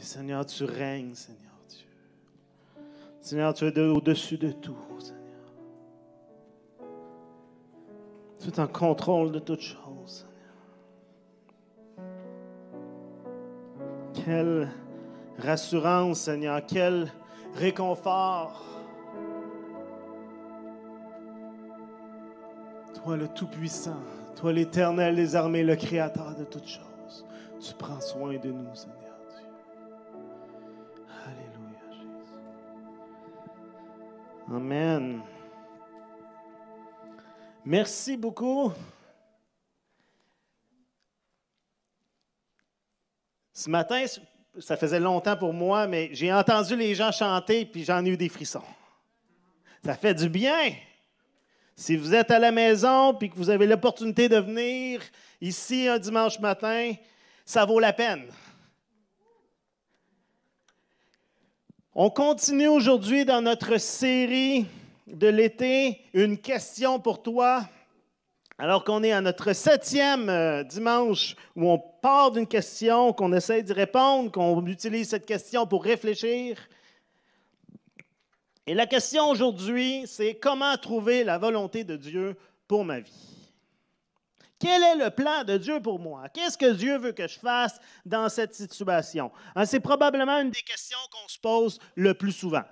Seigneur, tu règnes, Seigneur Dieu. Seigneur, tu es au-dessus de tout, Seigneur. Tu es en contrôle de toutes choses, Seigneur. Quelle rassurance, Seigneur, quel réconfort. Toi le Tout-Puissant, toi l'Éternel des armées, le Créateur de toutes choses, tu prends soin de nous, Seigneur. Amen. Merci beaucoup. Ce matin, ça faisait longtemps pour moi, mais j'ai entendu les gens chanter, puis j'en ai eu des frissons. Ça fait du bien. Si vous êtes à la maison, puis que vous avez l'opportunité de venir ici un dimanche matin, ça vaut la peine. On continue aujourd'hui dans notre série de l'été, une question pour toi. Alors qu'on est à notre septième euh, dimanche où on part d'une question, qu'on essaie d'y répondre, qu'on utilise cette question pour réfléchir. Et la question aujourd'hui, c'est comment trouver la volonté de Dieu pour ma vie? Quel est le plan de Dieu pour moi? Qu'est-ce que Dieu veut que je fasse dans cette situation? Hein, c'est probablement une des questions qu'on se pose le plus souvent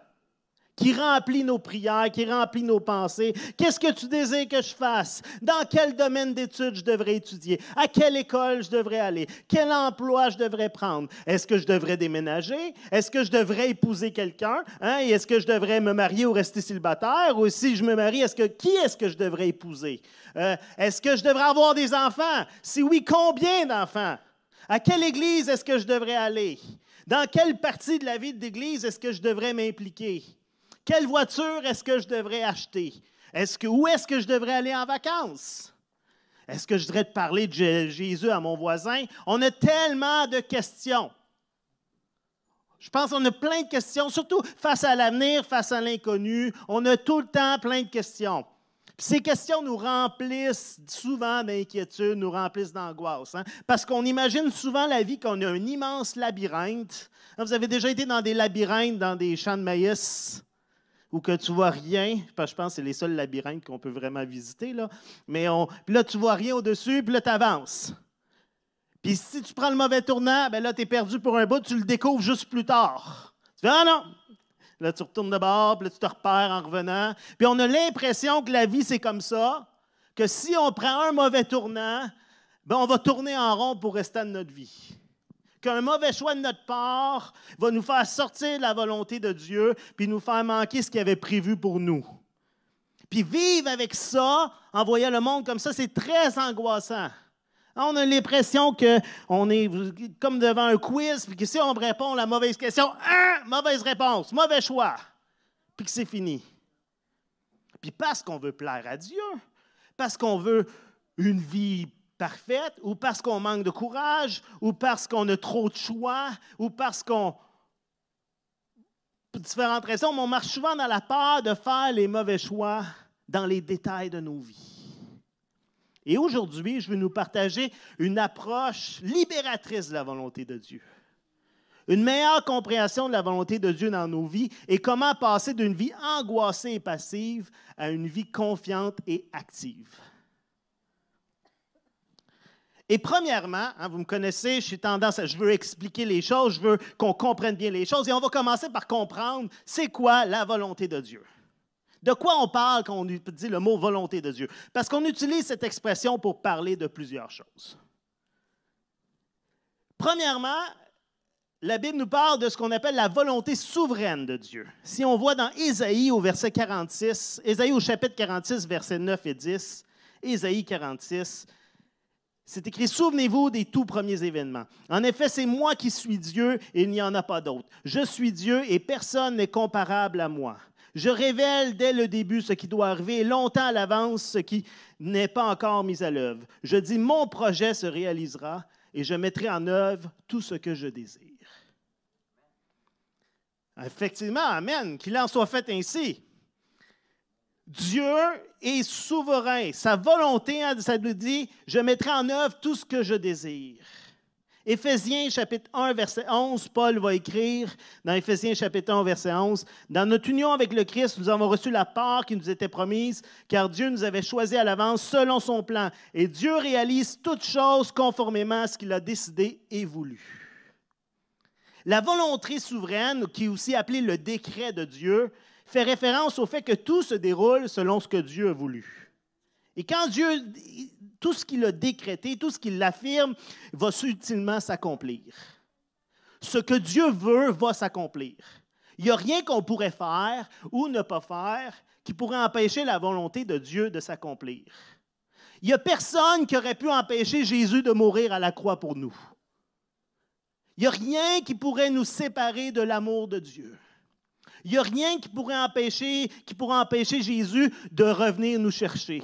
qui remplit nos prières, qui remplit nos pensées. Qu'est-ce que tu désires que je fasse? Dans quel domaine d'études je devrais étudier? À quelle école je devrais aller? Quel emploi je devrais prendre? Est-ce que je devrais déménager? Est-ce que je devrais épouser quelqu'un? Et est-ce que je devrais me marier ou rester célibataire? Ou si je me marie, est-ce que qui est-ce que je devrais épouser? est-ce que je devrais avoir des enfants? Si oui, combien d'enfants? À quelle église est-ce que je devrais aller? Dans quelle partie de la vie de l'Église est-ce que je devrais m'impliquer? Quelle voiture est-ce que je devrais acheter? où est-ce que je devrais aller en vacances? Est-ce que je devrais te parler de Jésus à mon voisin? On a tellement de questions. Je pense qu'on a plein de questions, surtout face à l'avenir, face à l'inconnu. On a tout le temps plein de questions. ces questions nous remplissent souvent d'inquiétudes, nous remplissent d'angoisse, hein. parce qu'on imagine souvent la vie qu'on a un immense labyrinthe. Vous avez déjà été dans des labyrinthes, dans des champs de maïs ou que tu vois rien, parce que je pense que c'est les seuls labyrinthes qu'on peut vraiment visiter, là, mais on, puis là, tu vois rien au-dessus, puis là, tu avances. Puis si tu prends le mauvais tournant, ben là, tu es perdu pour un bout, tu le découvres juste plus tard. Tu fais, ah non! Là, tu retournes de bord, puis là, tu te repères en revenant. Puis on a l'impression que la vie, c'est comme ça, que si on prend un mauvais tournant, ben on va tourner en rond pour rester de notre vie qu'un mauvais choix de notre part va nous faire sortir de la volonté de Dieu, puis nous faire manquer ce qu'il avait prévu pour nous. Puis vivre avec ça, en voyant le monde comme ça, c'est très angoissant. Ah, on a l'impression qu'on est comme devant un quiz, puis que si on répond à la mauvaise question, hein, mauvaise réponse, mauvais choix, puis que c'est fini. Puis parce qu'on veut plaire à Dieu, parce qu'on veut une vie ou parce qu'on manque de courage ou parce qu'on a trop de choix ou parce qu'on... différentes raisons, mais on marche souvent dans la peur de faire les mauvais choix dans les détails de nos vies. Et aujourd'hui, je veux nous partager une approche libératrice de la volonté de Dieu. Une meilleure compréhension de la volonté de Dieu dans nos vies et comment passer d'une vie angoissée et passive à une vie confiante et active. Et premièrement, hein, vous me connaissez, je suis tendance à, je veux expliquer les choses, je veux qu'on comprenne bien les choses, et on va commencer par comprendre c'est quoi la volonté de Dieu. De quoi on parle quand on dit le mot volonté de Dieu? Parce qu'on utilise cette expression pour parler de plusieurs choses. Premièrement, la Bible nous parle de ce qu'on appelle la volonté souveraine de Dieu. Si on voit dans Ésaïe au verset 46, Ésaïe au chapitre 46, versets 9 et 10, Ésaïe 46, c'est écrit, souvenez-vous des tout premiers événements. En effet, c'est moi qui suis Dieu et il n'y en a pas d'autre. Je suis Dieu et personne n'est comparable à moi. Je révèle dès le début ce qui doit arriver longtemps à l'avance ce qui n'est pas encore mis à l'œuvre. Je dis, mon projet se réalisera et je mettrai en œuvre tout ce que je désire. Effectivement, Amen, qu'il en soit fait ainsi. Dieu est souverain. Sa volonté, hein, ça nous dit, je mettrai en œuvre tout ce que je désire. Éphésiens chapitre 1, verset 11, Paul va écrire dans Éphésiens chapitre 1, verset 11, Dans notre union avec le Christ, nous avons reçu la part qui nous était promise, car Dieu nous avait choisis à l'avance selon son plan, et Dieu réalise toutes choses conformément à ce qu'il a décidé et voulu. La volonté souveraine, qui est aussi appelée le décret de Dieu, fait référence au fait que tout se déroule selon ce que Dieu a voulu. Et quand Dieu, tout ce qu'il a décrété, tout ce qu'il affirme, va subtilement s'accomplir. Ce que Dieu veut va s'accomplir. Il n'y a rien qu'on pourrait faire ou ne pas faire qui pourrait empêcher la volonté de Dieu de s'accomplir. Il n'y a personne qui aurait pu empêcher Jésus de mourir à la croix pour nous. Il n'y a rien qui pourrait nous séparer de l'amour de Dieu. Il n'y a rien qui pourrait empêcher, qui pourrait empêcher Jésus de revenir nous chercher.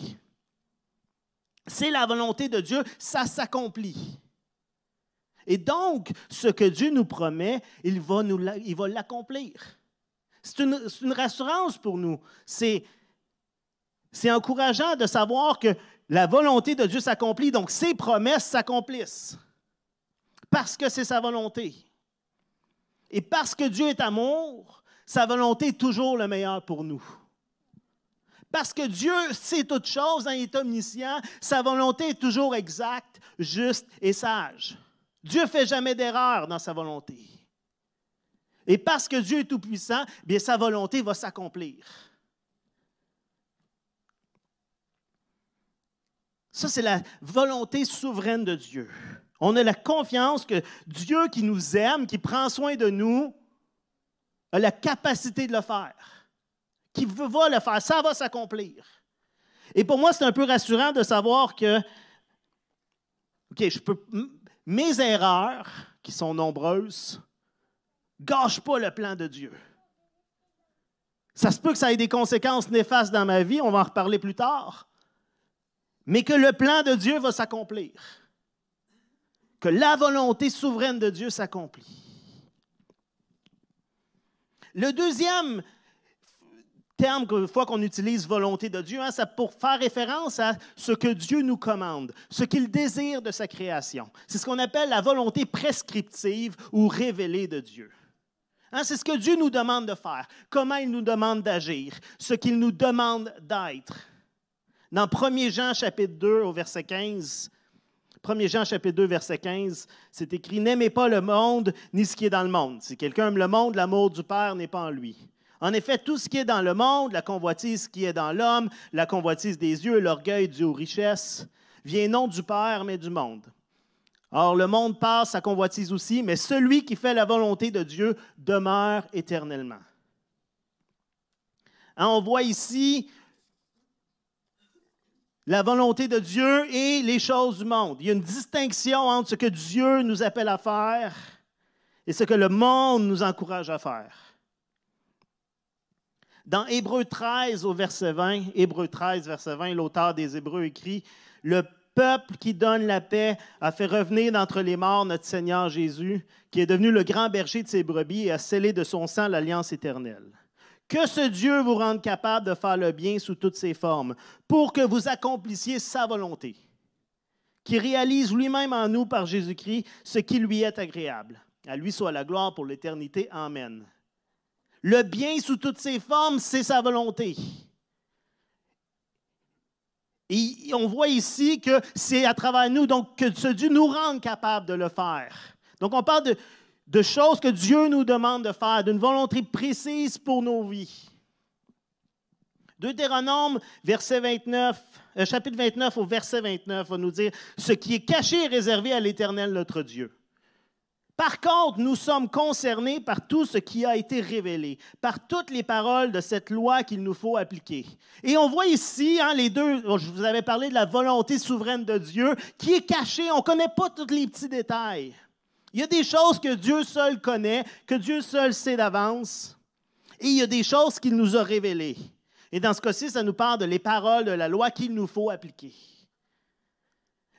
C'est la volonté de Dieu, ça s'accomplit. Et donc, ce que Dieu nous promet, il va, nous, il va l'accomplir. C'est une, rassurance pour nous. C'est, c'est encourageant de savoir que la volonté de Dieu s'accomplit, donc ses promesses s'accomplissent. Parce que c'est sa volonté. Et parce que Dieu est amour, sa volonté est toujours le meilleur pour nous. Parce que Dieu sait toutes choses, hein, il est omniscient, sa volonté est toujours exacte, juste et sage. Dieu ne fait jamais d'erreur dans sa volonté. Et parce que Dieu est tout-puissant, bien sa volonté va s'accomplir. Ça, c'est la volonté souveraine de Dieu. On a la confiance que Dieu qui nous aime, qui prend soin de nous, a la capacité de le faire, qui va le faire, ça va s'accomplir. Et pour moi, c'est un peu rassurant de savoir que, OK, je peux, mes erreurs, qui sont nombreuses, gâchent pas le plan de Dieu. Ça se peut que ça ait des conséquences néfastes dans ma vie, on va en reparler plus tard, mais que le plan de Dieu va s'accomplir, que la volonté souveraine de Dieu s'accomplit. Le deuxième terme que fois qu'on utilise volonté de Dieu, hein, ça pour faire référence à ce que Dieu nous commande, ce qu'il désire de sa création. C'est ce qu'on appelle la volonté prescriptive ou révélée de Dieu. Hein, c'est ce que Dieu nous demande de faire, comment il nous demande d'agir, ce qu'il nous demande d'être. Dans 1 Jean chapitre 2 au verset 15, 1 Jean chapitre 2, verset 15, c'est écrit N'aimez pas le monde ni ce qui est dans le monde. Si quelqu'un aime le monde, l'amour du Père n'est pas en lui. En effet, tout ce qui est dans le monde, la convoitise qui est dans l'homme, la convoitise des yeux, l'orgueil dû aux richesses, vient non du Père, mais du monde. Or, le monde passe, sa convoitise aussi, mais celui qui fait la volonté de Dieu demeure éternellement. Hein, on voit ici la volonté de Dieu et les choses du monde. Il y a une distinction entre ce que Dieu nous appelle à faire et ce que le monde nous encourage à faire. Dans Hébreu 13 au verset 20, Hébreu 13 verset 20, l'auteur des Hébreux écrit Le peuple qui donne la paix a fait revenir d'entre les morts notre Seigneur Jésus, qui est devenu le grand berger de ses brebis et a scellé de son sang l'alliance éternelle. Que ce Dieu vous rende capable de faire le bien sous toutes ses formes, pour que vous accomplissiez sa volonté, qui réalise lui-même en nous par Jésus-Christ ce qui lui est agréable. À lui soit la gloire pour l'éternité. Amen. Le bien sous toutes ses formes, c'est sa volonté. Et on voit ici que c'est à travers nous, donc que ce Dieu nous rende capable de le faire. Donc on parle de de choses que Dieu nous demande de faire, d'une volonté précise pour nos vies. Deutéronome, verset 29, euh, chapitre 29 au verset 29 va nous dire ce qui est caché est réservé à l'Éternel notre Dieu. Par contre, nous sommes concernés par tout ce qui a été révélé, par toutes les paroles de cette loi qu'il nous faut appliquer. Et on voit ici, hein, les deux, je vous avais parlé de la volonté souveraine de Dieu qui est cachée, on ne connaît pas tous les petits détails. Il y a des choses que Dieu seul connaît, que Dieu seul sait d'avance, et il y a des choses qu'il nous a révélées. Et dans ce cas-ci, ça nous parle de les paroles de la loi qu'il nous faut appliquer.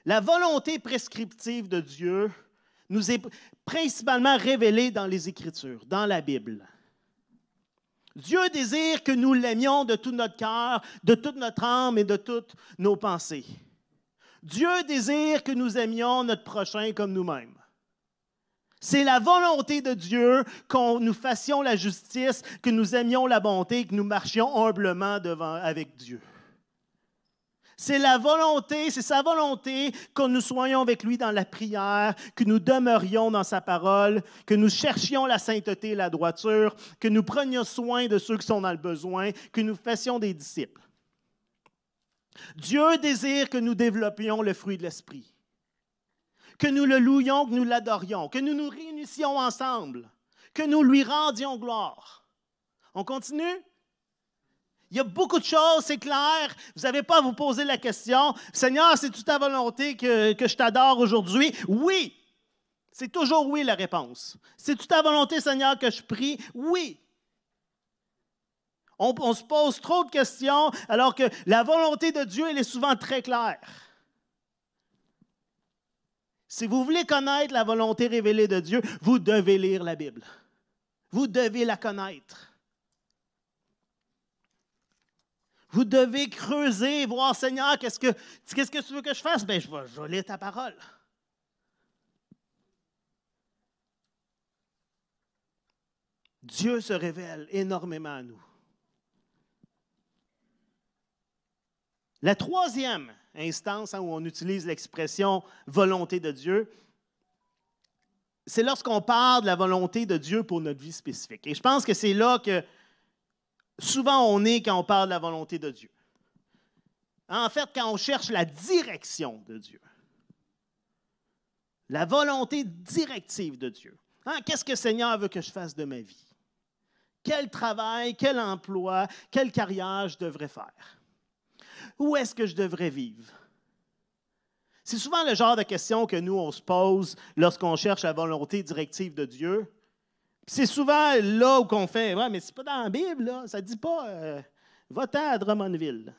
La volonté prescriptive de Dieu nous est principalement révélée dans les Écritures, dans la Bible. Dieu désire que nous l'aimions de tout notre cœur, de toute notre âme et de toutes nos pensées. Dieu désire que nous aimions notre prochain comme nous-mêmes. C'est la volonté de Dieu qu'on nous fassions la justice, que nous aimions la bonté, que nous marchions humblement devant, avec Dieu. C'est la volonté, c'est sa volonté que nous soyons avec lui dans la prière, que nous demeurions dans sa parole, que nous cherchions la sainteté et la droiture, que nous prenions soin de ceux qui sont dans le besoin, que nous fassions des disciples. Dieu désire que nous développions le fruit de l'esprit que nous le louions, que nous l'adorions, que nous nous réunissions ensemble, que nous lui rendions gloire. On continue? Il y a beaucoup de choses, c'est clair. Vous n'avez pas à vous poser la question, Seigneur, c'est toute ta volonté que, je t'adore aujourd'hui. Oui, c'est toujours oui la réponse. C'est toute ta volonté, Seigneur, que je prie. Oui. On, on se pose trop de questions alors que la volonté de Dieu, elle est souvent très claire. Si vous voulez connaître la volonté révélée de Dieu, vous devez lire la Bible. Vous devez la connaître. Vous devez creuser, voir, Seigneur, qu'est-ce que, qu'est-ce que tu veux que je fasse? Bien, je vais, je ta parole. Dieu se révèle énormément à nous. La troisième instance hein, où on utilise l'expression volonté de Dieu, c'est lorsqu'on parle de la volonté de Dieu pour notre vie spécifique. Et je pense que c'est là que souvent on est quand on parle de la volonté de Dieu. En fait, quand on cherche la direction de Dieu, la volonté directive de Dieu. Hein, qu'est-ce que Seigneur veut que je fasse de ma vie? Quel travail, quel emploi, quel carrière je devrais faire? Où est-ce que je devrais vivre? C'est souvent le genre de question que nous, on se pose lorsqu'on cherche la volonté directive de Dieu. C'est souvent là où on fait, ouais, mais c'est pas dans la Bible, là. ça dit pas, euh, va-t'en à Drummondville.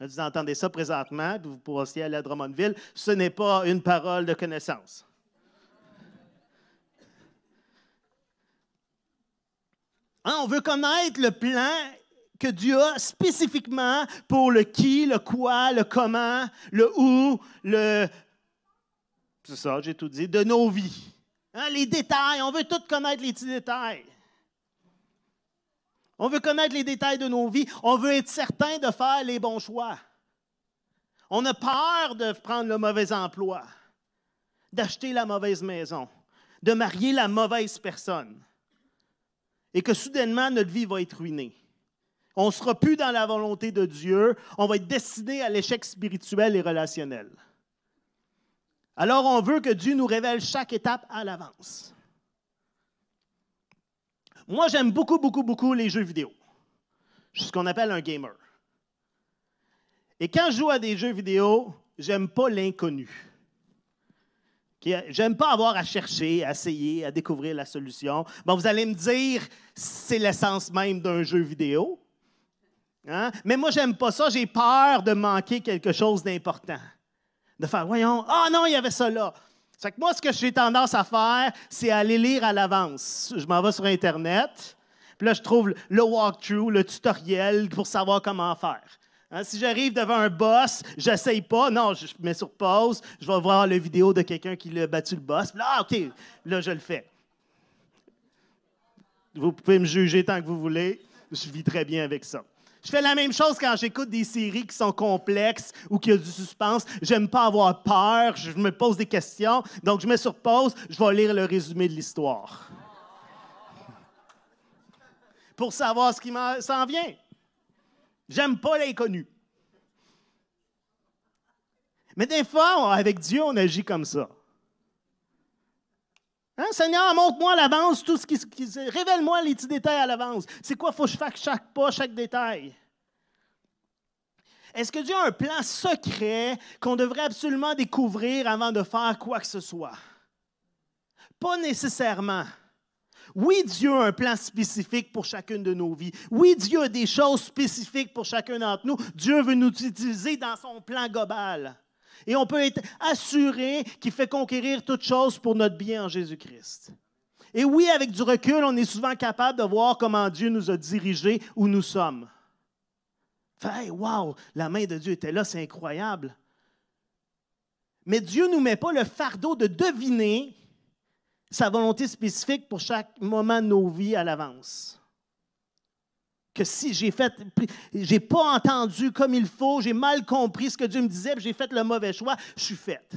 Vous entendez ça présentement, puis vous pourriez aller à Drummondville. Ce n'est pas une parole de connaissance. Hein, on veut connaître le plan que Dieu a spécifiquement pour le qui, le quoi, le comment, le où, le... C'est ça, j'ai tout dit, de nos vies. Hein, les détails, on veut tout connaître les petits détails. On veut connaître les détails de nos vies. On veut être certain de faire les bons choix. On a peur de prendre le mauvais emploi, d'acheter la mauvaise maison, de marier la mauvaise personne. Et que soudainement, notre vie va être ruinée. On ne sera plus dans la volonté de Dieu. On va être destiné à l'échec spirituel et relationnel. Alors on veut que Dieu nous révèle chaque étape à l'avance. Moi, j'aime beaucoup, beaucoup, beaucoup les jeux vidéo. Je suis ce qu'on appelle un gamer. Et quand je joue à des jeux vidéo, j'aime pas l'inconnu. J'aime pas avoir à chercher, à essayer, à découvrir la solution. Bon, vous allez me dire, c'est l'essence même d'un jeu vidéo. Hein? Mais moi, j'aime pas ça, j'ai peur de manquer quelque chose d'important. De faire, voyons, ah oh non, il y avait ça là. Fait que moi, ce que j'ai tendance à faire, c'est aller lire à l'avance. Je m'en vais sur Internet, puis là, je trouve le walkthrough, le tutoriel pour savoir comment faire. Hein, si j'arrive devant un boss, j'essaye pas. Non, je mets sur pause. Je vais voir la vidéo de quelqu'un qui a battu le boss. Là, ah, OK, là, je le fais. Vous pouvez me juger tant que vous voulez. Je vis très bien avec ça. Je fais la même chose quand j'écoute des séries qui sont complexes ou qui ont du suspense. J'aime pas avoir peur, je me pose des questions. Donc, je me sur je vais lire le résumé de l'histoire. Pour savoir ce qui s'en vient. J'aime pas l'inconnu. Mais des fois, avec Dieu, on agit comme ça. Hein, Seigneur, montre-moi à l'avance tout ce qui. qui Révèle-moi les petits détails à l'avance. C'est quoi, il faut que je fasse chaque pas, chaque détail? Est-ce que Dieu a un plan secret qu'on devrait absolument découvrir avant de faire quoi que ce soit? Pas nécessairement. Oui, Dieu a un plan spécifique pour chacune de nos vies. Oui, Dieu a des choses spécifiques pour chacun d'entre nous. Dieu veut nous utiliser dans son plan global. Et on peut être assuré qu'il fait conquérir toute chose pour notre bien en Jésus-Christ. Et oui, avec du recul, on est souvent capable de voir comment Dieu nous a dirigés où nous sommes. Fait, wow, la main de Dieu était là, c'est incroyable. Mais Dieu ne nous met pas le fardeau de deviner sa volonté spécifique pour chaque moment de nos vies à l'avance que si j'ai fait, j'ai pas entendu comme il faut, j'ai mal compris ce que Dieu me disait, j'ai fait le mauvais choix, je suis faite.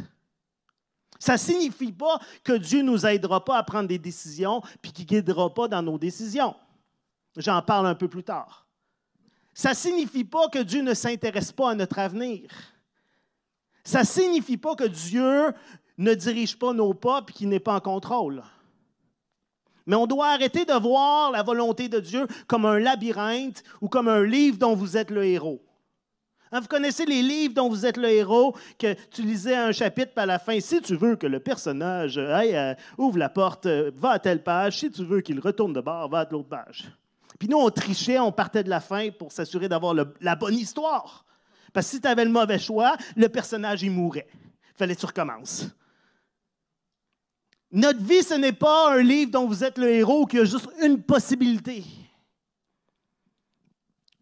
Ça signifie pas que Dieu nous aidera pas à prendre des décisions puis qu'il guidera pas dans nos décisions. J'en parle un peu plus tard. Ça signifie pas que Dieu ne s'intéresse pas à notre avenir. Ça signifie pas que Dieu ne dirige pas nos pas puis qu'il n'est pas en contrôle. Mais on doit arrêter de voir la volonté de Dieu comme un labyrinthe ou comme un livre dont vous êtes le héros. Hein, vous connaissez les livres dont vous êtes le héros, que tu lisais un chapitre à la fin. Si tu veux que le personnage euh, ouvre la porte, euh, va à telle page. Si tu veux qu'il retourne de bord, va à l'autre page. Puis nous, on trichait, on partait de la fin pour s'assurer d'avoir la bonne histoire. Parce que si tu avais le mauvais choix, le personnage, il mourait. Fallait que tu recommences. Notre vie, ce n'est pas un livre dont vous êtes le héros, qui a juste une possibilité.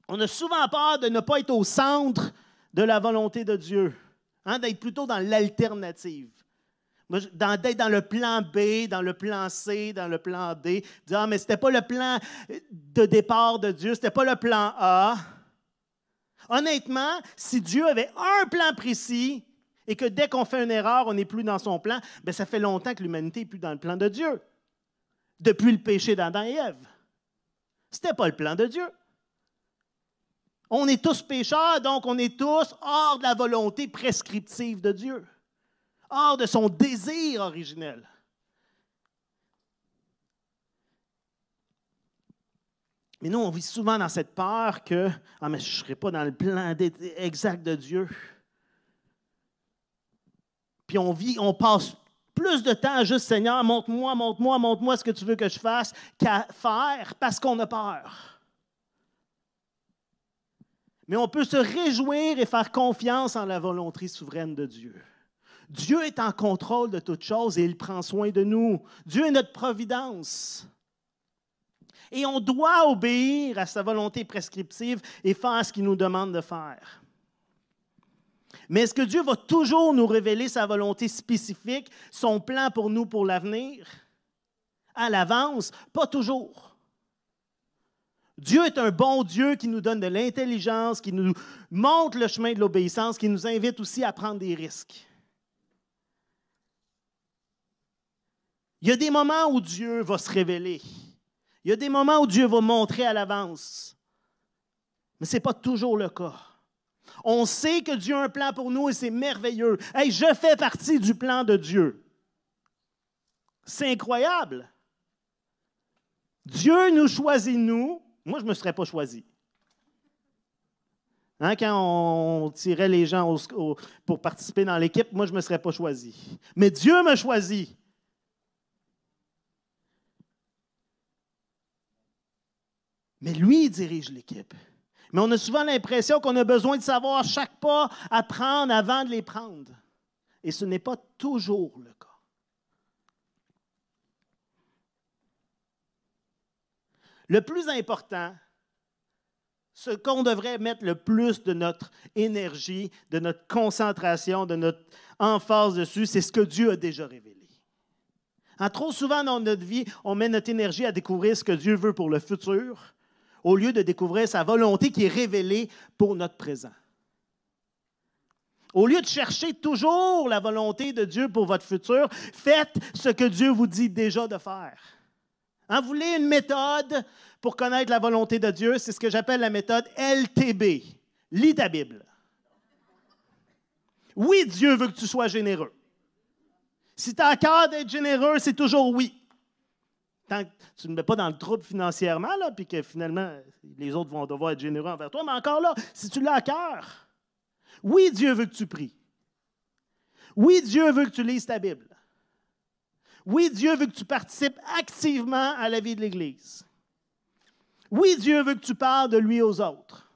On a souvent peur de ne pas être au centre de la volonté de Dieu, hein, d'être plutôt dans l'alternative, d'être dans le plan B, dans le plan C, dans le plan D, dire ah, mais n'était pas le plan de départ de Dieu, n'était pas le plan A. Honnêtement, si Dieu avait un plan précis, et que dès qu'on fait une erreur, on n'est plus dans son plan, bien, ça fait longtemps que l'humanité n'est plus dans le plan de Dieu. Depuis le péché d'Adam et Ève. Ce n'était pas le plan de Dieu. On est tous pécheurs, donc on est tous hors de la volonté prescriptive de Dieu, hors de son désir originel. Mais nous, on vit souvent dans cette peur que ah, mais je ne serai pas dans le plan exact de Dieu puis on vit, on passe plus de temps à juste Seigneur, montre-moi, montre-moi, montre-moi ce que tu veux que je fasse qu'à faire parce qu'on a peur. Mais on peut se réjouir et faire confiance en la volonté souveraine de Dieu. Dieu est en contrôle de toutes choses et il prend soin de nous. Dieu est notre providence. Et on doit obéir à sa volonté prescriptive et faire ce qu'il nous demande de faire. Mais est-ce que Dieu va toujours nous révéler sa volonté spécifique, son plan pour nous pour l'avenir? À l'avance? Pas toujours. Dieu est un bon Dieu qui nous donne de l'intelligence, qui nous montre le chemin de l'obéissance, qui nous invite aussi à prendre des risques. Il y a des moments où Dieu va se révéler. Il y a des moments où Dieu va montrer à l'avance. Mais ce n'est pas toujours le cas. On sait que Dieu a un plan pour nous et c'est merveilleux. Hey, je fais partie du plan de Dieu. C'est incroyable. Dieu nous choisit, nous. Moi, je ne me serais pas choisi. Hein, quand on tirait les gens pour participer dans l'équipe, moi, je ne me serais pas choisi. Mais Dieu me choisit. Mais lui, dirige l'équipe. Mais on a souvent l'impression qu'on a besoin de savoir chaque pas à prendre avant de les prendre. Et ce n'est pas toujours le cas. Le plus important, ce qu'on devrait mettre le plus de notre énergie, de notre concentration, de notre emphase dessus, c'est ce que Dieu a déjà révélé. Hein, trop souvent dans notre vie, on met notre énergie à découvrir ce que Dieu veut pour le futur, au lieu de découvrir sa volonté qui est révélée pour notre présent. Au lieu de chercher toujours la volonté de Dieu pour votre futur, faites ce que Dieu vous dit déjà de faire. Hein, vous voulez une méthode pour connaître la volonté de Dieu? C'est ce que j'appelle la méthode LTB. Lis ta Bible. Oui, Dieu veut que tu sois généreux. Si tu as à cœur d'être généreux, c'est toujours oui tant que tu ne mets pas dans le trouble financièrement, là, puis que finalement, les autres vont devoir être généreux envers toi. Mais encore là, si tu l'as à cœur, oui, Dieu veut que tu pries. Oui, Dieu veut que tu lises ta Bible. Oui, Dieu veut que tu participes activement à la vie de l'Église. Oui, Dieu veut que tu parles de lui aux autres.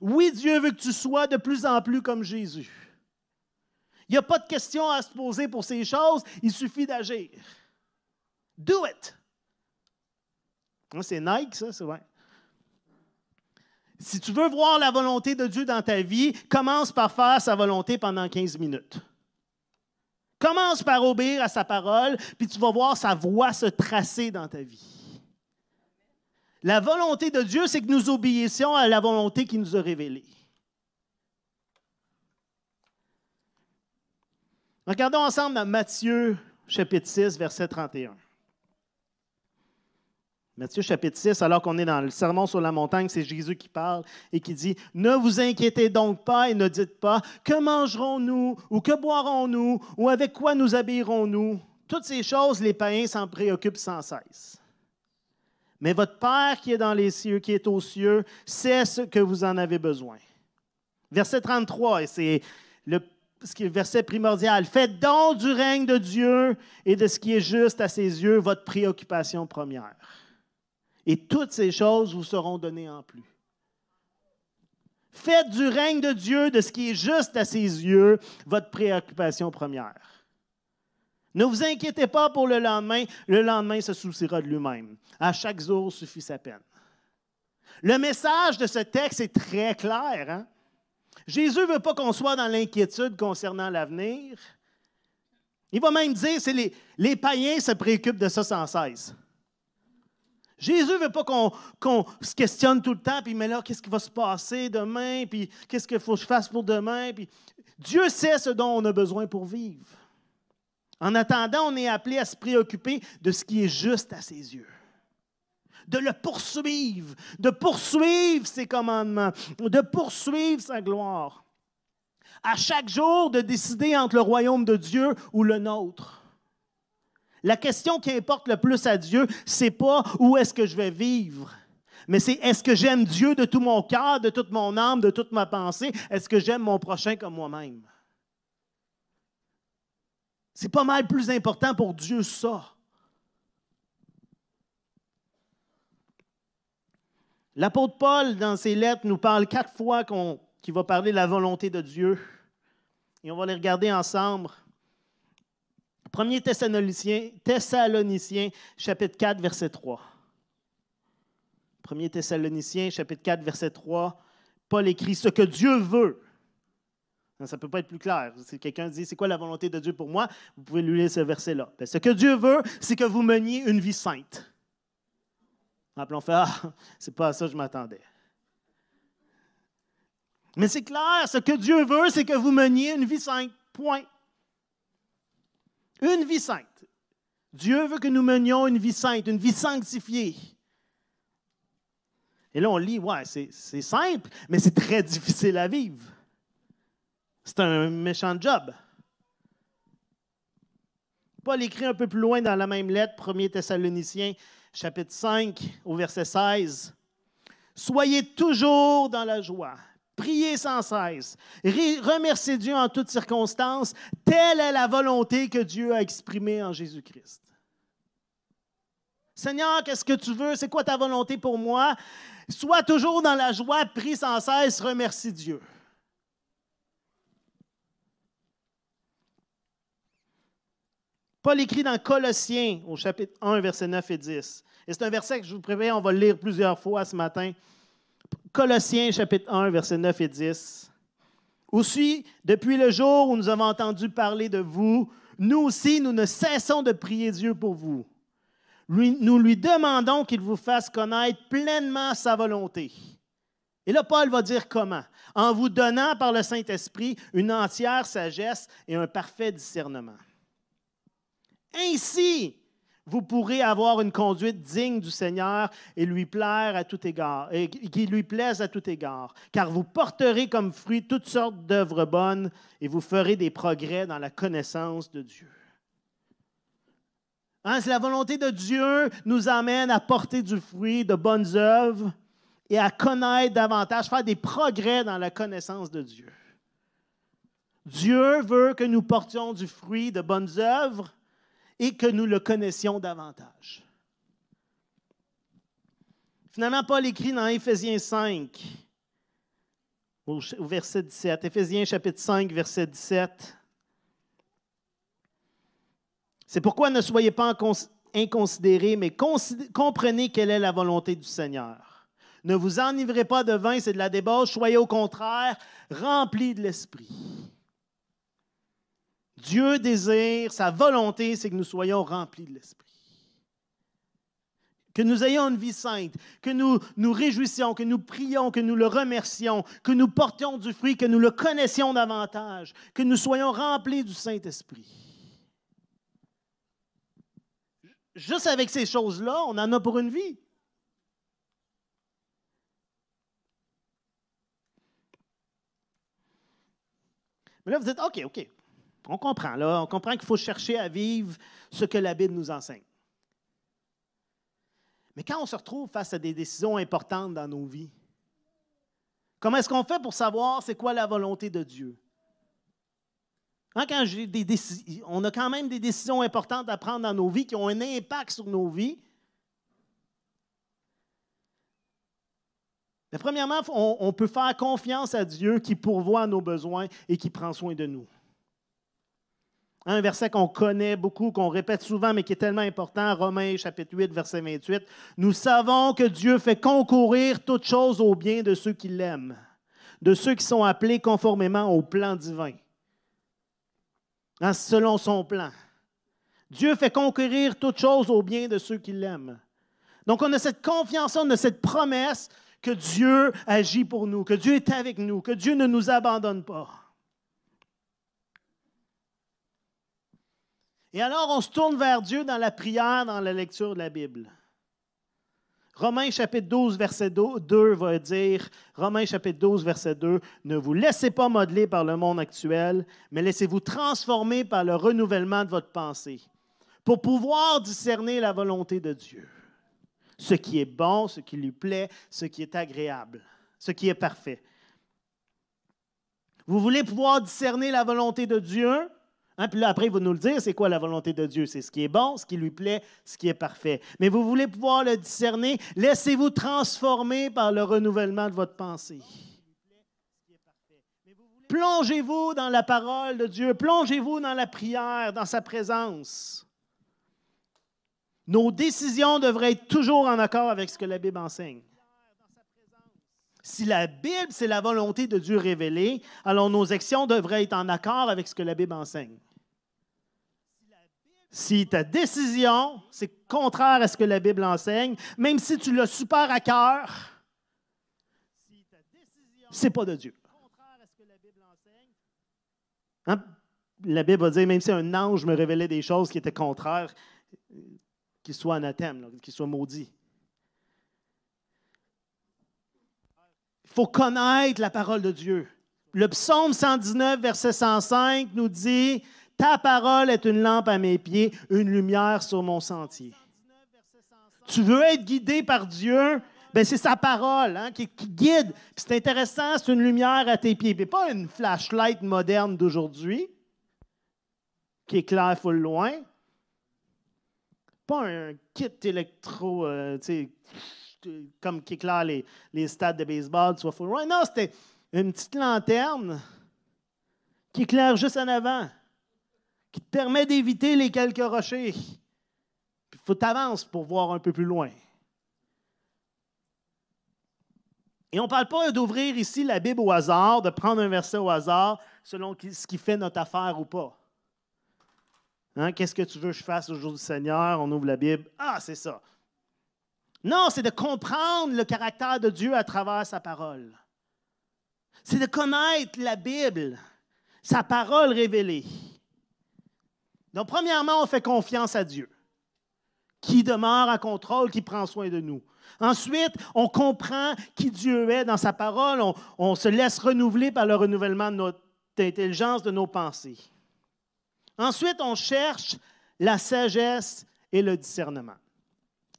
Oui, Dieu veut que tu sois de plus en plus comme Jésus. Il n'y a pas de question à se poser pour ces choses, il suffit d'agir. Do it. C'est Nike, ça, c'est vrai. Si tu veux voir la volonté de Dieu dans ta vie, commence par faire sa volonté pendant 15 minutes. Commence par obéir à sa parole, puis tu vas voir sa voix se tracer dans ta vie. La volonté de Dieu, c'est que nous obéissions à la volonté qu'il nous a révélée. Regardons ensemble Matthieu chapitre 6, verset 31. Matthieu chapitre 6, alors qu'on est dans le sermon sur la montagne, c'est Jésus qui parle et qui dit Ne vous inquiétez donc pas et ne dites pas Que mangerons-nous ou que boirons-nous ou avec quoi nous habillerons-nous Toutes ces choses, les païens s'en préoccupent sans cesse. Mais votre Père qui est dans les cieux, qui est aux cieux, sait ce que vous en avez besoin. Verset 33, et c'est le verset primordial. Faites donc du règne de Dieu et de ce qui est juste à ses yeux votre préoccupation première et toutes ces choses vous seront données en plus. Faites du règne de Dieu, de ce qui est juste à ses yeux, votre préoccupation première. Ne vous inquiétez pas pour le lendemain, le lendemain se souciera de lui-même. À chaque jour suffit sa peine. Le message de ce texte est très clair. Hein? Jésus ne veut pas qu'on soit dans l'inquiétude concernant l'avenir. Il va même dire, c'est les, les païens se préoccupent de ça sans cesse. Jésus ne veut pas qu'on se questionne tout le temps, puis mais là, qu'est-ce qui va se passer demain, puis qu'est-ce qu'il faut que je fasse pour demain, puis Dieu sait ce dont on a besoin pour vivre. En attendant, on est appelé à se préoccuper de ce qui est juste à ses yeux de le poursuivre, de poursuivre ses commandements, de poursuivre sa gloire. À chaque jour, de décider entre le royaume de Dieu ou le nôtre. La question qui importe le plus à Dieu, c'est pas où est-ce que je vais vivre, mais c'est est-ce que j'aime Dieu de tout mon cœur, de toute mon âme, de toute ma pensée, est-ce que j'aime mon prochain comme moi-même. C'est pas mal plus important pour Dieu ça. L'apôtre Paul, dans ses lettres, nous parle quatre fois qu'il va parler de la volonté de Dieu. Et on va les regarder ensemble. 1 Thessaloniciens, chapitre 4, verset 3. 1 Thessaloniciens, chapitre 4, verset 3, Paul écrit Ce que Dieu veut. Ça ne peut pas être plus clair. Si quelqu'un dit C'est quoi la volonté de Dieu pour moi Vous pouvez lui lire ce verset-là. Ben, ce que Dieu veut, c'est que vous meniez une vie sainte. Rappelons, fait Ah, c'est pas ça que je m'attendais. Mais c'est clair, ce que Dieu veut, c'est que vous meniez une vie sainte. Point. Une vie sainte. Dieu veut que nous menions une vie sainte, une vie sanctifiée. Et là, on lit, ouais, c'est simple, mais c'est très difficile à vivre. C'est un méchant job. Paul écrit un peu plus loin dans la même lettre, 1 Thessaloniciens, chapitre 5, au verset 16. Soyez toujours dans la joie, Priez sans cesse. Remerciez Dieu en toutes circonstances. Telle est la volonté que Dieu a exprimée en Jésus-Christ. Seigneur, qu'est-ce que tu veux? C'est quoi ta volonté pour moi? Sois toujours dans la joie, prie sans cesse, remercie Dieu. Paul écrit dans Colossiens au chapitre 1, versets 9 et 10. Et c'est un verset que je vous préviens, on va le lire plusieurs fois ce matin. Colossiens chapitre 1, versets 9 et 10. Aussi, depuis le jour où nous avons entendu parler de vous, nous aussi, nous ne cessons de prier Dieu pour vous. nous lui demandons qu'il vous fasse connaître pleinement sa volonté. Et là, Paul va dire comment? En vous donnant par le Saint-Esprit une entière sagesse et un parfait discernement. Ainsi, vous pourrez avoir une conduite digne du Seigneur et lui plaire à tout égard, et qui lui plaise à tout égard, car vous porterez comme fruit toutes sortes d'œuvres bonnes et vous ferez des progrès dans la connaissance de Dieu. Hein, c'est la volonté de Dieu nous amène à porter du fruit de bonnes œuvres et à connaître davantage, faire des progrès dans la connaissance de Dieu. Dieu veut que nous portions du fruit de bonnes œuvres et que nous le connaissions davantage. Finalement, Paul écrit dans Éphésiens 5, au verset 17, Éphésiens chapitre 5, verset 17. C'est pourquoi ne soyez pas inconsidérés, mais comprenez quelle est la volonté du Seigneur. Ne vous enivrez pas de vin, c'est de la débauche, soyez au contraire remplis de l'Esprit. Dieu désire, sa volonté, c'est que nous soyons remplis de l'Esprit. Que nous ayons une vie sainte, que nous nous réjouissions, que nous prions, que nous le remercions, que nous portions du fruit, que nous le connaissions davantage, que nous soyons remplis du Saint-Esprit. Juste avec ces choses-là, on en a pour une vie. Mais là, vous dites, OK, OK, on comprend, là. On comprend qu'il faut chercher à vivre ce que la Bible nous enseigne. Mais quand on se retrouve face à des décisions importantes dans nos vies, comment est-ce qu'on fait pour savoir c'est quoi la volonté de Dieu? Hein, quand on a quand même des décisions importantes à prendre dans nos vies qui ont un impact sur nos vies. premièrement, on peut faire confiance à Dieu qui pourvoit nos besoins et qui prend soin de nous. Un verset qu'on connaît beaucoup, qu'on répète souvent, mais qui est tellement important, Romains chapitre 8, verset 28. Nous savons que Dieu fait concourir toutes choses au bien de ceux qui l'aiment, de ceux qui sont appelés conformément au plan divin, hein, selon son plan. Dieu fait concourir toutes choses au bien de ceux qui l'aiment. Donc on a cette confiance, on a cette promesse que Dieu agit pour nous, que Dieu est avec nous, que Dieu ne nous abandonne pas. Et alors, on se tourne vers Dieu dans la prière, dans la lecture de la Bible. Romains chapitre 12, verset 2 va dire, Romains chapitre 12, verset 2, Ne vous laissez pas modeler par le monde actuel, mais laissez-vous transformer par le renouvellement de votre pensée, pour pouvoir discerner la volonté de Dieu, ce qui est bon, ce qui lui plaît, ce qui est agréable, ce qui est parfait. Vous voulez pouvoir discerner la volonté de Dieu, Hein, puis après, vous nous le dire, c'est quoi la volonté de Dieu? C'est ce qui est bon, ce qui lui plaît, ce qui est parfait. Mais vous voulez pouvoir le discerner, laissez-vous transformer par le renouvellement de votre pensée. Plongez-vous dans la parole de Dieu, plongez-vous dans la prière, dans sa présence. Nos décisions devraient être toujours en accord avec ce que la Bible enseigne. Si la Bible, c'est la volonté de Dieu révélée, alors nos actions devraient être en accord avec ce que la Bible enseigne. Si ta décision, c'est contraire à ce que la Bible enseigne, même si tu l'as super à cœur, c'est pas de Dieu. Hein? La Bible va dire, même si un ange me révélait des choses qui étaient contraires, qu'il soit anathème, qu'il soit maudit. Il faut connaître la parole de Dieu. Le psaume 119, verset 105 nous dit ta parole est une lampe à mes pieds, une lumière sur mon sentier. Tu veux être guidé par Dieu? Ben c'est sa parole hein, qui, guide. C'est intéressant, c'est une lumière à tes pieds. Mais pas une flashlight moderne d'aujourd'hui qui éclaire full loin. Pas un kit électro euh, comme qui éclaire les, stades de baseball, soit loin. Non, c'était une petite lanterne qui éclaire juste en avant qui te permet d'éviter les quelques rochers. Il faut t'avancer pour voir un peu plus loin. Et on ne parle pas d'ouvrir ici la Bible au hasard, de prendre un verset au hasard selon ce qui fait notre affaire ou pas. Hein, qu'est-ce que tu veux que je fasse au jour du Seigneur? On ouvre la Bible. Ah, c'est ça. Non, c'est de comprendre le caractère de Dieu à travers sa parole. C'est de connaître la Bible, sa parole révélée. Donc, premièrement, on fait confiance à Dieu, qui demeure à contrôle, qui prend soin de nous. Ensuite, on comprend qui Dieu est dans sa parole, on, se laisse renouveler par le renouvellement de notre intelligence, de nos pensées. Ensuite, on cherche la sagesse et le discernement.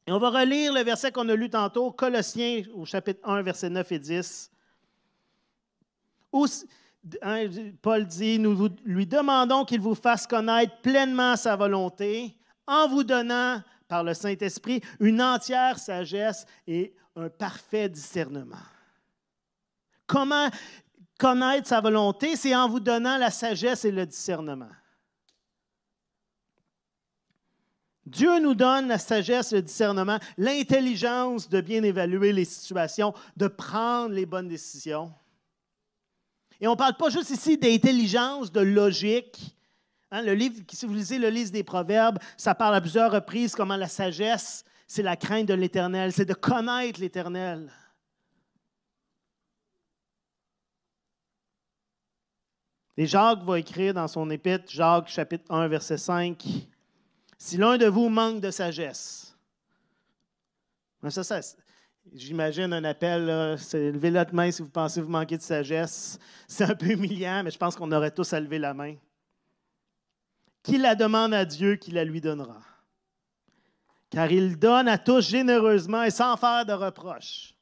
Et on va relire le verset qu'on a lu tantôt, Colossiens au chapitre 1, versets 9 et 10. Hein, Paul dit, nous lui demandons qu'il vous fasse connaître pleinement sa volonté en vous donnant par le Saint-Esprit une entière sagesse et un parfait discernement. Comment connaître sa volonté? C'est en vous donnant la sagesse et le discernement. Dieu nous donne la sagesse, le discernement, l'intelligence de bien évaluer les situations, de prendre les bonnes décisions. Et on ne parle pas juste ici d'intelligence, de logique. Hein, le livre, si vous lisez le livre des Proverbes, ça parle à plusieurs reprises comment la sagesse, c'est la crainte de l'Éternel, c'est de connaître l'Éternel. Et Jacques va écrire dans son épître, Jacques chapitre 1, verset 5, Si l'un de vous manque de sagesse, ça, ça, J'imagine un appel, c'est lever la main si vous pensez vous manquer de sagesse. C'est un peu humiliant, mais je pense qu'on aurait tous à lever la main. Qui la demande à Dieu, qui la lui donnera. Car il donne à tous généreusement et sans faire de reproche.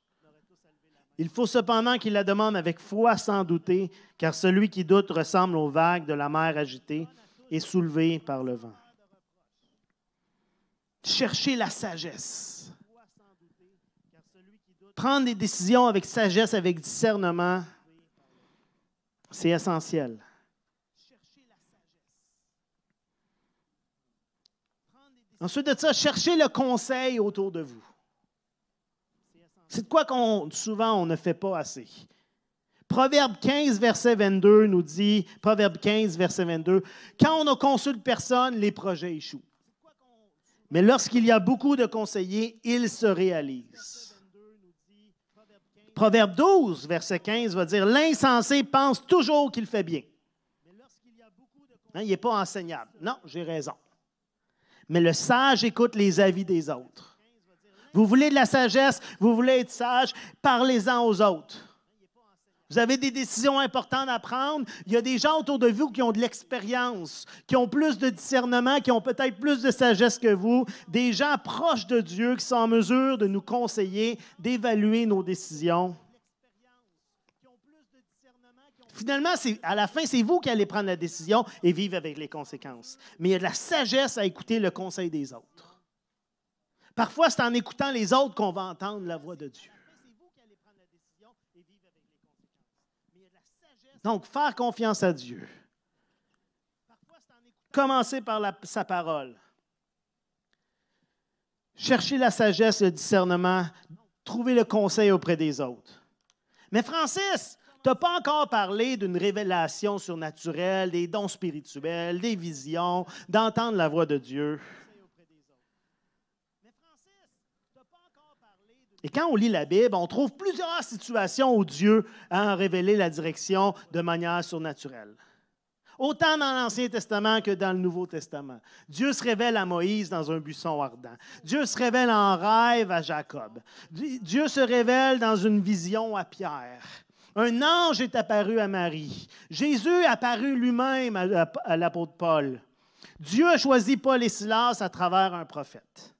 Il faut cependant qu'il la demande avec foi sans douter, car celui qui doute ressemble aux vagues de la mer agitée et soulevée par le vent. Cherchez la sagesse prendre des décisions avec sagesse, avec discernement, c'est essentiel. Ensuite de ça, cherchez le conseil autour de vous. C'est de quoi qu'on souvent on ne fait pas assez. Proverbe 15, verset 22 nous dit, Proverbe 15, verset 22, quand on ne consulte personne, les projets échouent. Mais lorsqu'il y a beaucoup de conseillers, ils se réalisent. Proverbe 12, verset 15, va dire L'insensé pense toujours qu'il fait bien. Hein, il n'est pas enseignable. Non, j'ai raison. Mais le sage écoute les avis des autres. Vous voulez de la sagesse, vous voulez être sage, parlez-en aux autres. Vous avez des décisions importantes à prendre. Il y a des gens autour de vous qui ont de l'expérience, qui ont plus de discernement, qui ont peut-être plus de sagesse que vous. Des gens proches de Dieu qui sont en mesure de nous conseiller, d'évaluer nos décisions. Finalement, à la fin, c'est vous qui allez prendre la décision et vivre avec les conséquences. Mais il y a de la sagesse à écouter le conseil des autres. Parfois, c'est en écoutant les autres qu'on va entendre la voix de Dieu. Donc, faire confiance à Dieu. Commencer par sa parole. Chercher la sagesse, le discernement, trouver le conseil auprès des autres. Mais Francis, tu n'as pas encore parlé d'une révélation surnaturelle, des dons spirituels, des visions, d'entendre la voix de Dieu. Et quand on lit la Bible, on trouve plusieurs situations où Dieu a révélé la direction de manière surnaturelle. Autant dans l'Ancien Testament que dans le Nouveau Testament. Dieu se révèle à Moïse dans un buisson ardent. Dieu se révèle en rêve à Jacob. Dieu se révèle dans une vision à Pierre. Un ange est apparu à Marie. Jésus est apparu lui-même à l'apôtre Paul. Dieu a choisi Paul et Silas à travers un prophète.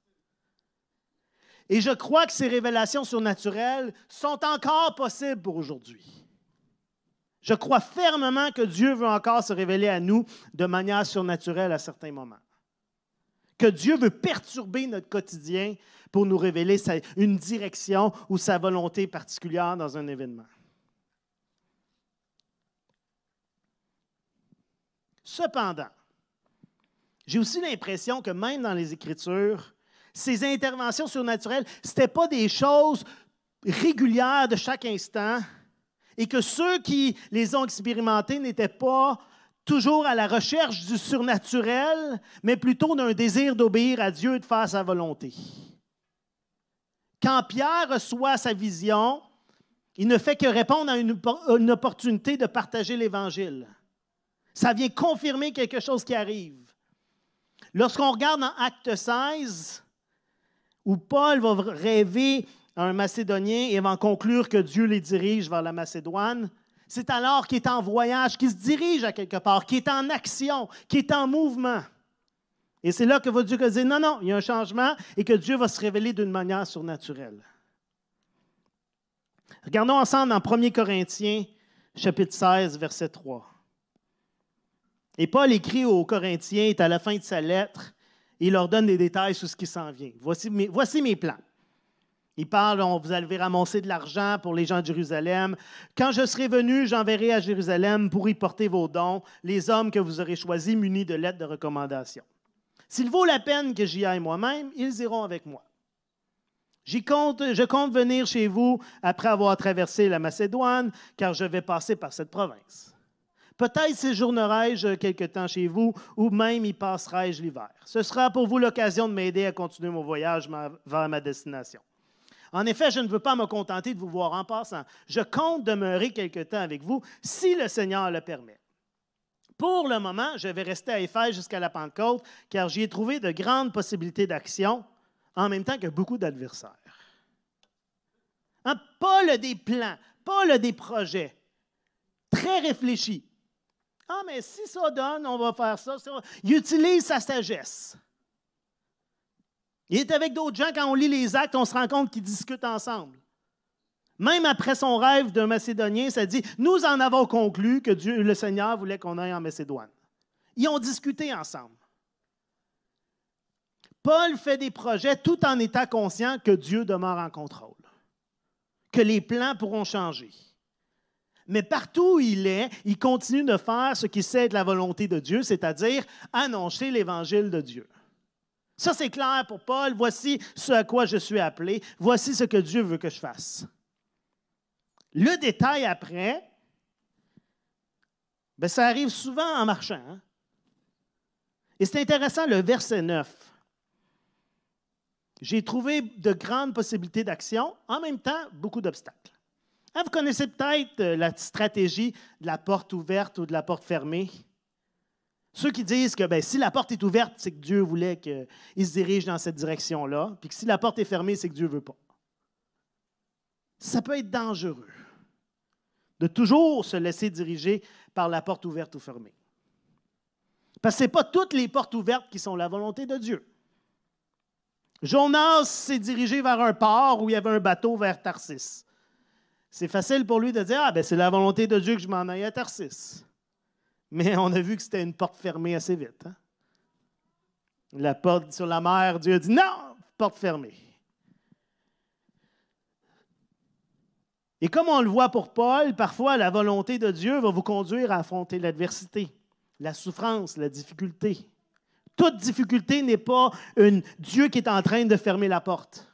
Et je crois que ces révélations surnaturelles sont encore possibles pour aujourd'hui. Je crois fermement que Dieu veut encore se révéler à nous de manière surnaturelle à certains moments. Que Dieu veut perturber notre quotidien pour nous révéler une direction ou sa volonté particulière dans un événement. Cependant, j'ai aussi l'impression que même dans les Écritures, ces interventions surnaturelles, ce n'étaient pas des choses régulières de chaque instant et que ceux qui les ont expérimentées n'étaient pas toujours à la recherche du surnaturel, mais plutôt d'un désir d'obéir à Dieu et de faire sa volonté. Quand Pierre reçoit sa vision, il ne fait que répondre à une, opportunité de partager l'Évangile. Ça vient confirmer quelque chose qui arrive. Lorsqu'on regarde en Acte 16, où Paul va rêver à un Macédonien et va en conclure que Dieu les dirige vers la Macédoine. C'est alors qu'il est en voyage, qu'il se dirige à quelque part, qu'il est en action, qu'il est en mouvement. Et c'est là que va Dieu dire non, non, il y a un changement et que Dieu va se révéler d'une manière surnaturelle. Regardons ensemble en 1 Corinthiens, chapitre 16, verset 3. Et Paul écrit aux Corinthiens, est à la fin de sa lettre, il leur donne des détails sur ce qui s'en vient. Voici mes, plans. Il parle, on, vous allez ramasser de l'argent pour les gens de Jérusalem. Quand je serai venu, j'enverrai à Jérusalem pour y porter vos dons, les hommes que vous aurez choisis munis de lettres de recommandation. S'il vaut la peine que j'y aille moi-même, ils iront avec moi. J'y compte, je compte venir chez vous après avoir traversé la Macédoine, car je vais passer par cette province. Peut-être séjournerai-je quelque temps chez vous ou même y passerai-je l'hiver. Ce sera pour vous l'occasion de m'aider à continuer mon voyage vers ma destination. En effet, je ne veux pas me contenter de vous voir en passant. Je compte demeurer quelque temps avec vous si le Seigneur le permet. Pour le moment, je vais rester à Éphèse jusqu'à la Pentecôte, car j'y ai trouvé de grandes possibilités d'action, en même temps que beaucoup d'adversaires. Un hein, Paul des plans, Paul a des projets, très réfléchis, ah, mais si ça donne, on va faire ça. Il utilise sa sagesse. Il est avec d'autres gens, quand on lit les actes, on se rend compte qu'ils discutent ensemble. Même après son rêve d'un Macédonien, ça dit Nous en avons conclu que Dieu, le Seigneur voulait qu'on aille en Macédoine. Ils ont discuté ensemble. Paul fait des projets tout en étant conscient que Dieu demeure en contrôle, que les plans pourront changer, mais partout où il est, il continue de faire ce qui sait de la volonté de Dieu, c'est-à-dire annoncer l'évangile de Dieu. Ça, c'est clair pour Paul. Voici ce à quoi je suis appelé. Voici ce que Dieu veut que je fasse. Le détail après, ben, ça arrive souvent en marchant. Hein. Et c'est intéressant, le verset 9. J'ai trouvé de grandes possibilités d'action, en même temps, beaucoup d'obstacles. Ah, vous connaissez peut-être euh, la stratégie de la porte ouverte ou de la porte fermée. Ceux qui disent que ben, si la porte est ouverte, c'est que Dieu voulait qu'il se dirige dans cette direction-là, puis que si la porte est fermée, c'est que Dieu ne veut pas. Ça peut être dangereux de toujours se laisser diriger par la porte ouverte ou fermée. Parce que ce n'est pas toutes les portes ouvertes qui sont la volonté de Dieu. Jonas s'est dirigé vers un port où il y avait un bateau vers Tarsis. C'est facile pour lui de dire Ah, ben c'est la volonté de Dieu que je m'en aille à Tarsis. Mais on a vu que c'était une porte fermée assez vite. Hein. La porte sur la mer, Dieu dit Non, porte fermée. Et comme on le voit pour Paul, parfois la volonté de Dieu va vous conduire à affronter l'adversité, la souffrance, la difficulté. Toute difficulté n'est pas une Dieu qui est en train de fermer la porte.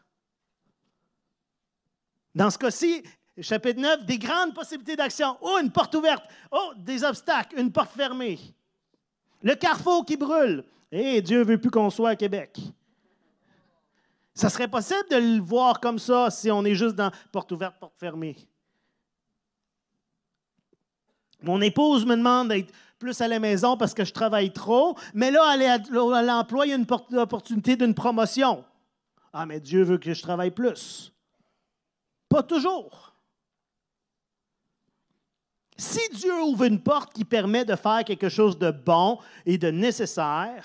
Dans ce cas-ci, Chapitre 9, des grandes possibilités d'action. Oh, une porte ouverte. Oh, des obstacles. Une porte fermée. Le carrefour qui brûle. Eh, Dieu Dieu veut plus qu'on soit à Québec. Ça serait possible de le voir comme ça si on est juste dans porte ouverte, porte fermée. Mon épouse me demande d'être plus à la maison parce que je travaille trop, mais là, à l'emploi, il y a une opportunité d'une promotion. Ah, mais Dieu veut que je travaille plus. Pas toujours. Si Dieu ouvre une porte qui permet de faire quelque chose de bon et de nécessaire,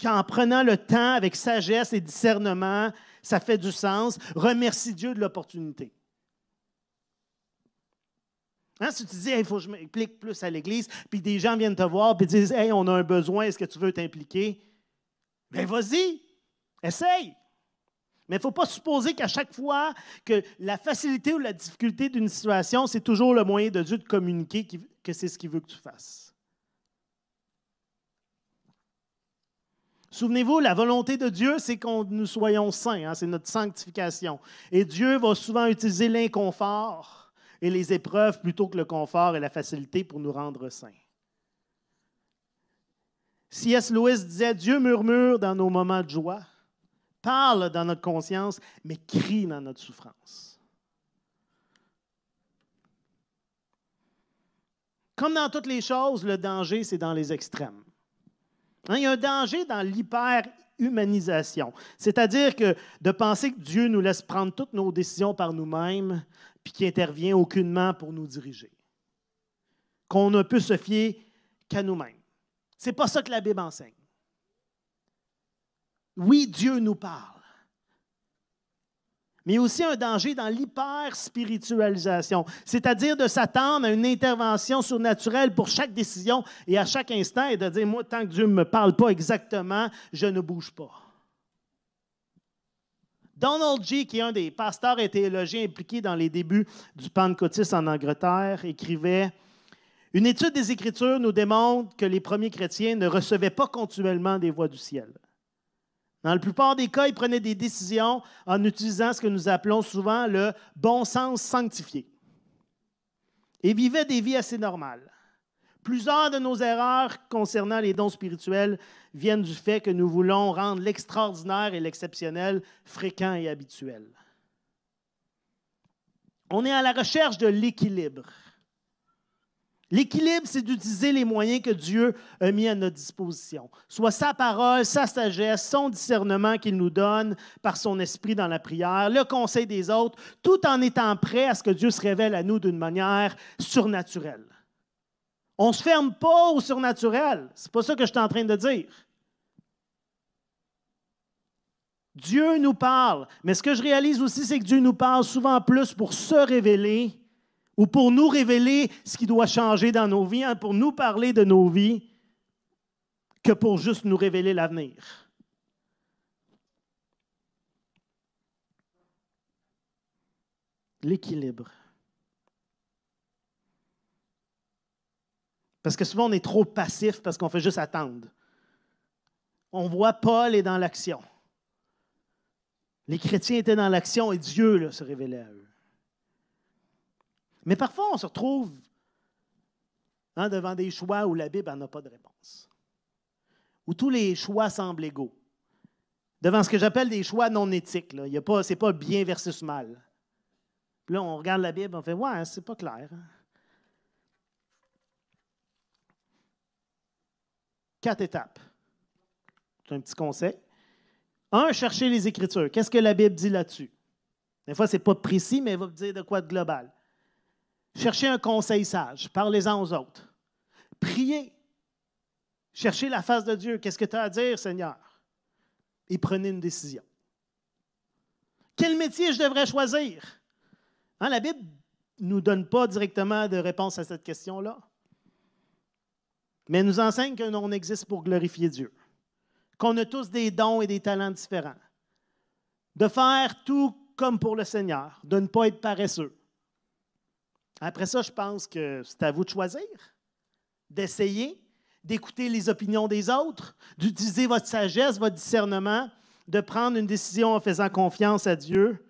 qu'en prenant le temps avec sagesse et discernement, ça fait du sens, remercie Dieu de l'opportunité. Hein, si tu dis, il faut que je m'implique plus à l'Église, puis des gens viennent te voir puis disent, hey, on a un besoin, est-ce que tu veux t'impliquer? ben vas-y, essaye. Mais il ne faut pas supposer qu'à chaque fois que la facilité ou la difficulté d'une situation, c'est toujours le moyen de Dieu de communiquer que c'est ce qu'il veut que tu fasses. Souvenez-vous, la volonté de Dieu, c'est qu'on nous soyons saints, hein, c'est notre sanctification. Et Dieu va souvent utiliser l'inconfort et les épreuves plutôt que le confort et la facilité pour nous rendre saints. C.S. Lewis disait Dieu murmure dans nos moments de joie parle dans notre conscience, mais crie dans notre souffrance. Comme dans toutes les choses, le danger, c'est dans les extrêmes. Hein, il y a un danger dans l'hyperhumanisation, c'est-à-dire que de penser que Dieu nous laisse prendre toutes nos décisions par nous-mêmes, puis qu'il intervient aucunement pour nous diriger, qu'on ne peut se fier qu'à nous-mêmes. C'est pas ça que la Bible enseigne oui, Dieu nous parle. Mais aussi un danger dans l'hyper-spiritualisation, c'est-à-dire de s'attendre à une intervention surnaturelle pour chaque décision et à chaque instant et de dire, moi, tant que Dieu ne me parle pas exactement, je ne bouge pas. Donald G., qui est un des pasteurs et théologiens impliqués dans les débuts du pentecôtisme en Angleterre, écrivait Une étude des Écritures nous démontre que les premiers chrétiens ne recevaient pas continuellement des voix du ciel. Dans la plupart des cas, ils prenaient des décisions en utilisant ce que nous appelons souvent le bon sens sanctifié. Et vivaient des vies assez normales. Plusieurs de nos erreurs concernant les dons spirituels viennent du fait que nous voulons rendre l'extraordinaire et l'exceptionnel fréquent et habituel. On est à la recherche de l'équilibre. L'équilibre, c'est d'utiliser les moyens que Dieu a mis à notre disposition, soit sa parole, sa sagesse, son discernement qu'il nous donne par son esprit dans la prière, le conseil des autres, tout en étant prêt à ce que Dieu se révèle à nous d'une manière surnaturelle. On ne se ferme pas au surnaturel, c'est pas ça que je suis en train de dire. Dieu nous parle, mais ce que je réalise aussi, c'est que Dieu nous parle souvent plus pour se révéler ou pour nous révéler ce qui doit changer dans nos vies, hein, pour nous parler de nos vies, que pour juste nous révéler l'avenir. L'équilibre. Parce que souvent, on est trop passif parce qu'on fait juste attendre. On voit Paul est dans l'action. Les chrétiens étaient dans l'action et Dieu là, se révélait à eux. Mais parfois, on se retrouve hein, devant des choix où la Bible n'a pas de réponse, où tous les choix semblent égaux, devant ce que j'appelle des choix non éthiques. Ce n'est pas bien versus mal. Puis là, on regarde la Bible, on fait Ouais, c'est pas clair. Hein. Quatre étapes. C'est un petit conseil. Un, chercher les Écritures. Qu'est-ce que la Bible dit là-dessus? Des fois, ce n'est pas précis, mais elle va vous dire de quoi de global. Cherchez un conseil sage. Parlez-en aux autres. Priez. Cherchez la face de Dieu. Qu'est-ce que tu as à dire, Seigneur? Et prenez une décision. Quel métier je devrais choisir? Hein, la Bible ne nous donne pas directement de réponse à cette question-là, mais nous enseigne qu'on existe pour glorifier Dieu, qu'on a tous des dons et des talents différents, de faire tout comme pour le Seigneur, de ne pas être paresseux, après ça, je pense que c'est à vous de choisir, d'essayer, d'écouter les opinions des autres, d'utiliser votre sagesse, votre discernement, de prendre une décision en faisant confiance à Dieu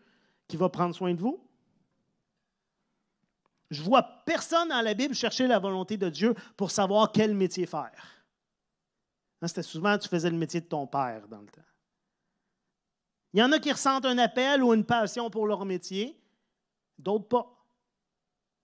qui va prendre soin de vous. Je vois personne dans la Bible chercher la volonté de Dieu pour savoir quel métier faire. Hein, c'était souvent tu faisais le métier de ton père dans le temps. Il y en a qui ressentent un appel ou une passion pour leur métier, d'autres pas.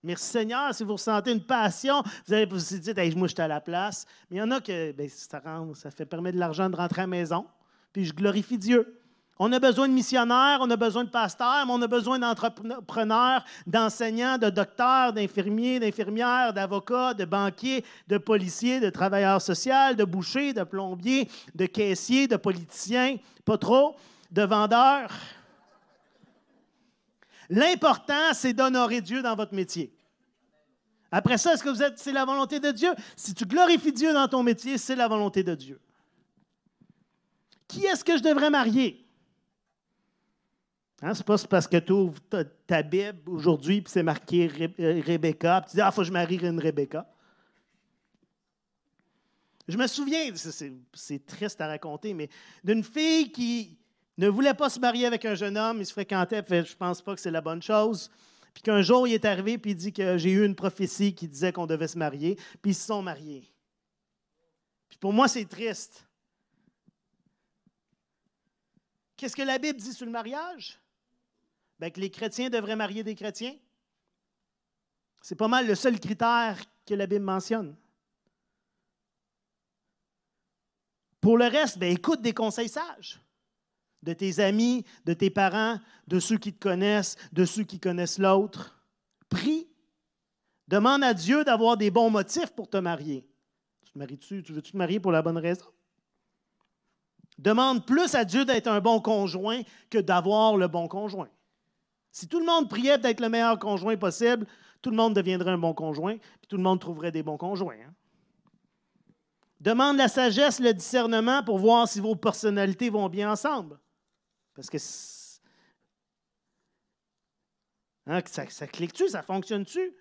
Merci Seigneur, si vous ressentez une passion, vous allez vous dire, moi, je suis à la place. Mais il y en a que ben, ça, fait, permet de l'argent de rentrer à la maison, puis je glorifie Dieu. On a besoin de missionnaires, on a besoin de pasteurs, mais on a besoin d'entrepreneurs, d'enseignants, de docteurs, d'infirmiers, d'infirmières, d'avocats, de banquiers, de policiers, de travailleurs sociaux, de bouchers, de plombiers, de caissiers, de politiciens, pas trop, de vendeurs. L'important, c'est d'honorer Dieu dans votre métier. Après ça, est-ce que vous êtes, c'est la volonté de Dieu? Si tu glorifies Dieu dans ton métier, c'est la volonté de Dieu. Qui est-ce que je devrais marier? Hein, c'est pas parce que tu ouvres ta, Bible aujourd'hui puis c'est marqué euh, Rebecca, tu dis Ah, il faut que je marie une Rebecca. Je me souviens, c'est triste à raconter, mais d'une fille qui, ne voulait pas se marier avec un jeune homme, il se fréquentait, fait, je pense pas que c'est la bonne chose. Puis qu'un jour, il est arrivé, puis il dit que j'ai eu une prophétie qui disait qu'on devait se marier, puis ils se sont mariés. Puis pour moi, c'est triste. Qu'est-ce que la Bible dit sur le mariage? Bien, que les chrétiens devraient marier des chrétiens. C'est pas mal le seul critère que la Bible mentionne. Pour le reste, bien, écoute des conseils sages de tes amis, de tes parents, de ceux qui te connaissent, de ceux qui connaissent l'autre. Prie. Demande à Dieu d'avoir des bons motifs pour te marier. Tu te maries-tu? Tu veux-tu te marier pour la bonne raison? Demande plus à Dieu d'être un bon conjoint que d'avoir le bon conjoint. Si tout le monde priait d'être le meilleur conjoint possible, tout le monde deviendrait un bon conjoint, puis tout le monde trouverait des bons conjoints. Hein. Demande la sagesse, le discernement pour voir si vos personnalités vont bien ensemble. Parce que. Hein, ça, clique-tu? Ça fonctionne-tu?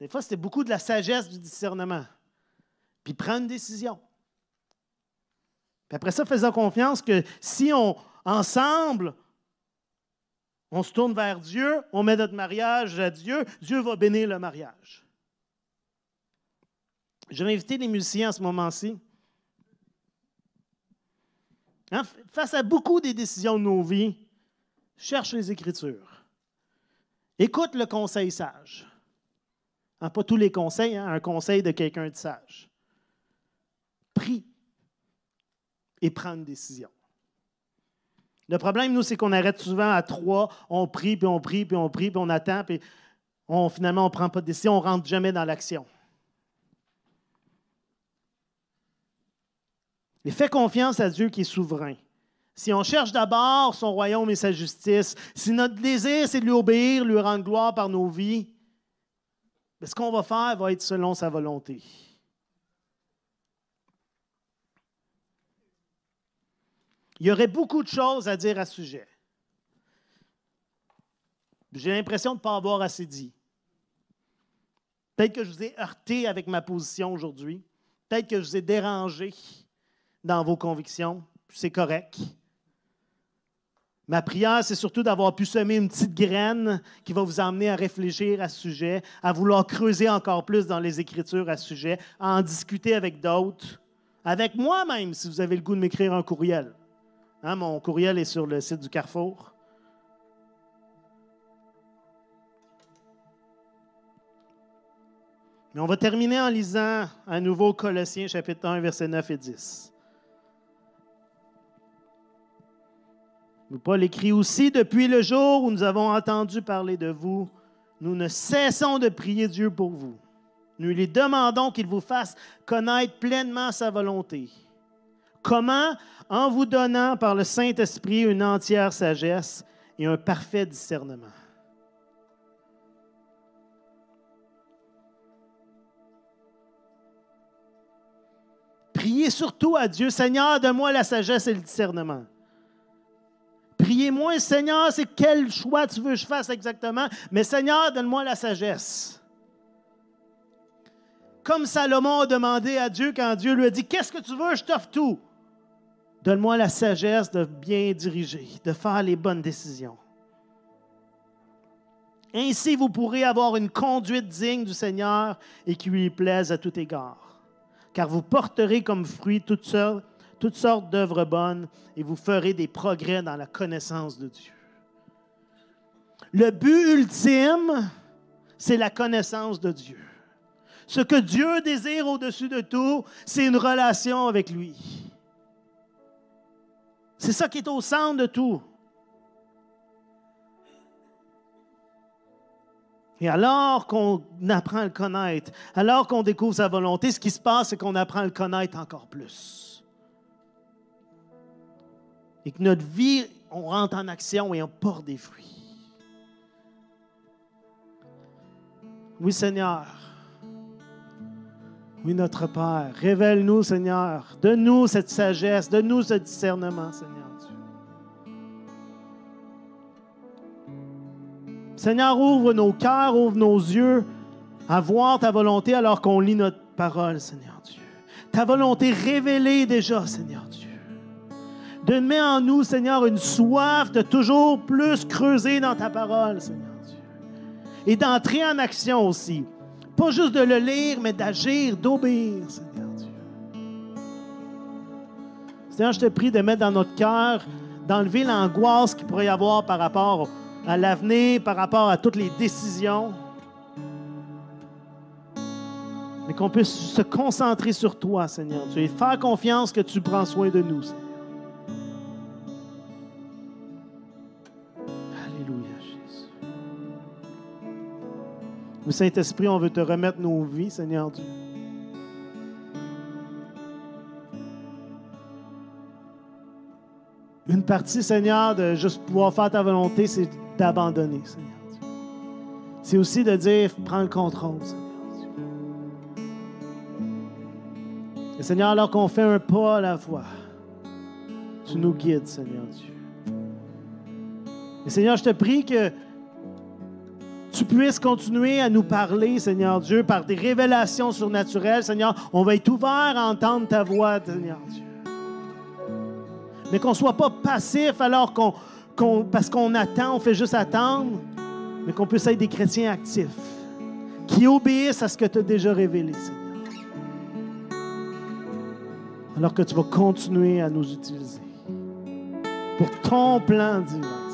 Des fois, c'était beaucoup de la sagesse du discernement. Puis prendre une décision. Puis après ça, faisant confiance que si on, ensemble, on se tourne vers Dieu, on met notre mariage à Dieu, Dieu va bénir le mariage. Je vais inviter les musiciens en ce moment-ci. Hein? Face à beaucoup des décisions de nos vies, cherche les Écritures. Écoute le conseil sage. Hein, pas tous les conseils, hein, un conseil de quelqu'un de sage. Prie et prends une décision. Le problème, nous, c'est qu'on arrête souvent à trois, on prie, puis on prie, puis on prie, puis on attend, puis finalement, on ne prend pas de décision, on ne rentre jamais dans l'action. Il fais confiance à Dieu qui est souverain. Si on cherche d'abord son royaume et sa justice, si notre désir c'est de lui obéir, lui rendre gloire par nos vies, ben, ce qu'on va faire va être selon sa volonté. Il y aurait beaucoup de choses à dire à ce sujet. J'ai l'impression de ne pas avoir assez dit. Peut-être que je vous ai heurté avec ma position aujourd'hui. Peut-être que je vous ai dérangé dans vos convictions, c'est correct. Ma prière, c'est surtout d'avoir pu semer une petite graine qui va vous amener à réfléchir à ce sujet, à vouloir creuser encore plus dans les Écritures à ce sujet, à en discuter avec d'autres, avec moi-même si vous avez le goût de m'écrire un courriel. Hein, mon courriel est sur le site du Carrefour. Mais on va terminer en lisant à nouveau Colossiens chapitre 1, versets 9 et 10. Paul écrit aussi, depuis le jour où nous avons entendu parler de vous, nous ne cessons de prier Dieu pour vous. Nous lui demandons qu'il vous fasse connaître pleinement sa volonté. Comment En vous donnant par le Saint-Esprit une entière sagesse et un parfait discernement. Priez surtout à Dieu, Seigneur, de moi la sagesse et le discernement. Priez-moi, Seigneur, c'est quel choix tu veux que je fasse exactement, mais Seigneur, donne-moi la sagesse. Comme Salomon a demandé à Dieu quand Dieu lui a dit, qu'est-ce que tu veux, je t'offre tout. Donne-moi la sagesse de bien diriger, de faire les bonnes décisions. Ainsi, vous pourrez avoir une conduite digne du Seigneur et qui lui plaise à tout égard, car vous porterez comme fruit toutes seule toutes sortes d'œuvres bonnes et vous ferez des progrès dans la connaissance de Dieu. Le but ultime, c'est la connaissance de Dieu. Ce que Dieu désire au-dessus de tout, c'est une relation avec lui. C'est ça qui est au centre de tout. Et alors qu'on apprend à le connaître, alors qu'on découvre sa volonté, ce qui se passe, c'est qu'on apprend à le connaître encore plus et que notre vie, on rentre en action et on porte des fruits. Oui, Seigneur. Oui, notre Père. Révèle-nous, Seigneur. Donne-nous cette sagesse. Donne-nous ce discernement, Seigneur Dieu. Seigneur, ouvre nos cœurs, ouvre nos yeux à voir ta volonté alors qu'on lit notre parole, Seigneur Dieu. Ta volonté révélée déjà, Seigneur Dieu de mets en nous, Seigneur, une soif de toujours plus creuser dans ta parole, Seigneur Dieu. Et d'entrer en action aussi. Pas juste de le lire, mais d'agir, d'obéir, Seigneur Dieu. Seigneur, je te prie de mettre dans notre cœur, d'enlever l'angoisse qu'il pourrait y avoir par rapport à l'avenir, par rapport à toutes les décisions. Mais qu'on puisse se concentrer sur toi, Seigneur Dieu, et faire confiance que tu prends soin de nous, Seigneur. Saint-Esprit, on veut te remettre nos vies, Seigneur Dieu. Une partie, Seigneur, de juste pouvoir faire ta volonté, c'est d'abandonner, Seigneur Dieu. C'est aussi de dire, prends le contrôle, Seigneur. Et Seigneur, alors qu'on fait un pas à la fois, tu nous guides, Seigneur Dieu. Et Seigneur, je te prie que tu puisses continuer à nous parler, Seigneur Dieu, par des révélations surnaturelles, Seigneur. On va être ouvert à entendre ta voix, Seigneur Dieu. Mais qu'on ne soit pas passif alors qu'on parce qu'on attend, on fait juste attendre, mais qu'on puisse être des chrétiens actifs, qui obéissent à ce que tu as déjà révélé, Seigneur. Alors que tu vas continuer à nous utiliser pour ton plan divin.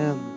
Amen.